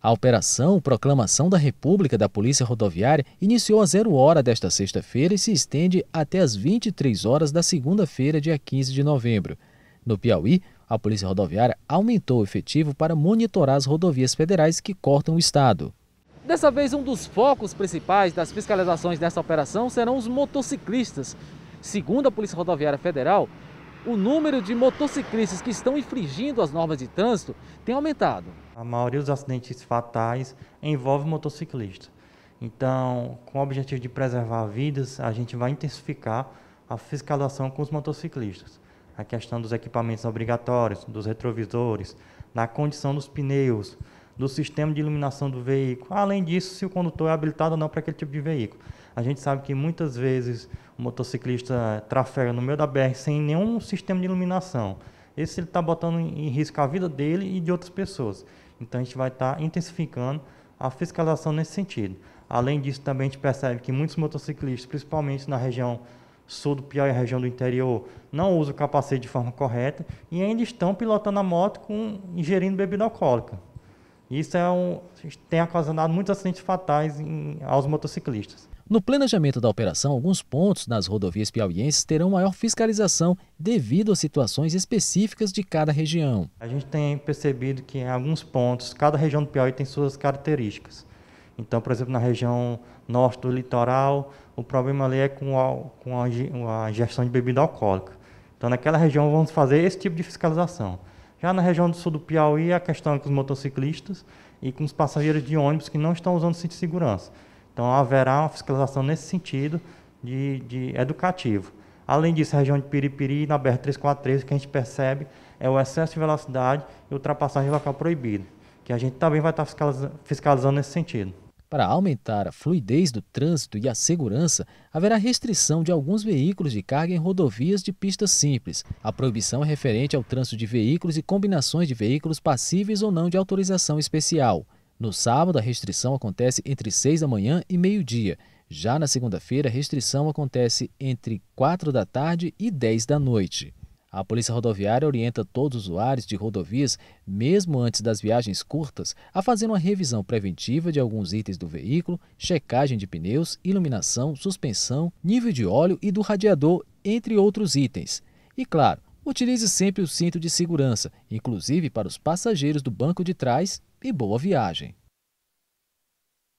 A operação Proclamação da República da Polícia Rodoviária iniciou a zero hora desta sexta-feira e se estende até às 23 horas da segunda-feira, dia 15 de novembro. No Piauí, a Polícia Rodoviária aumentou o efetivo para monitorar as rodovias federais que cortam o estado. Dessa vez, um dos focos principais das fiscalizações dessa operação serão os motociclistas. Segundo a Polícia Rodoviária Federal, o número de motociclistas que estão infringindo as normas de trânsito tem aumentado. A maioria dos acidentes fatais envolve motociclistas. Então, com o objetivo de preservar vidas, a gente vai intensificar a fiscalização com os motociclistas. A questão dos equipamentos obrigatórios, dos retrovisores, na condição dos pneus, do sistema de iluminação do veículo. Além disso, se o condutor é habilitado ou não para aquele tipo de veículo. A gente sabe que muitas vezes o motociclista trafega no meio da BR sem nenhum sistema de iluminação. Esse ele está botando em risco a vida dele e de outras pessoas. Então a gente vai estar tá intensificando a fiscalização nesse sentido. Além disso, também a gente percebe que muitos motociclistas, principalmente na região sul do Piauí, região do interior, não usam o capacete de forma correta e ainda estão pilotando a moto com ingerindo bebida alcoólica. Isso é um, tem ocasionado muitos acidentes fatais em, aos motociclistas. No planejamento da operação, alguns pontos nas rodovias piauienses terão maior fiscalização devido a situações específicas de cada região. A gente tem percebido que em alguns pontos, cada região do Piauí tem suas características. Então, por exemplo, na região norte do litoral, o problema ali é com a, com a, a gestão de bebida alcoólica. Então, naquela região, vamos fazer esse tipo de fiscalização. Já na região do sul do Piauí, a questão é com os motociclistas e com os passageiros de ônibus que não estão usando cinto de segurança. Então, haverá uma fiscalização nesse sentido de, de educativo. Além disso, a região de Piripiri, na BR-343, que a gente percebe é o excesso de velocidade e ultrapassagem de local proibido, que a gente também vai estar fiscalizando nesse sentido. Para aumentar a fluidez do trânsito e a segurança, haverá restrição de alguns veículos de carga em rodovias de pista simples. A proibição é referente ao trânsito de veículos e combinações de veículos passíveis ou não de autorização especial. No sábado, a restrição acontece entre 6 da manhã e meio-dia. Já na segunda-feira, a restrição acontece entre 4 da tarde e 10 da noite. A Polícia Rodoviária orienta todos os usuários de rodovias, mesmo antes das viagens curtas, a fazer uma revisão preventiva de alguns itens do veículo, checagem de pneus, iluminação, suspensão, nível de óleo e do radiador, entre outros itens. E claro, utilize sempre o cinto de segurança, inclusive para os passageiros do banco de trás, e boa viagem.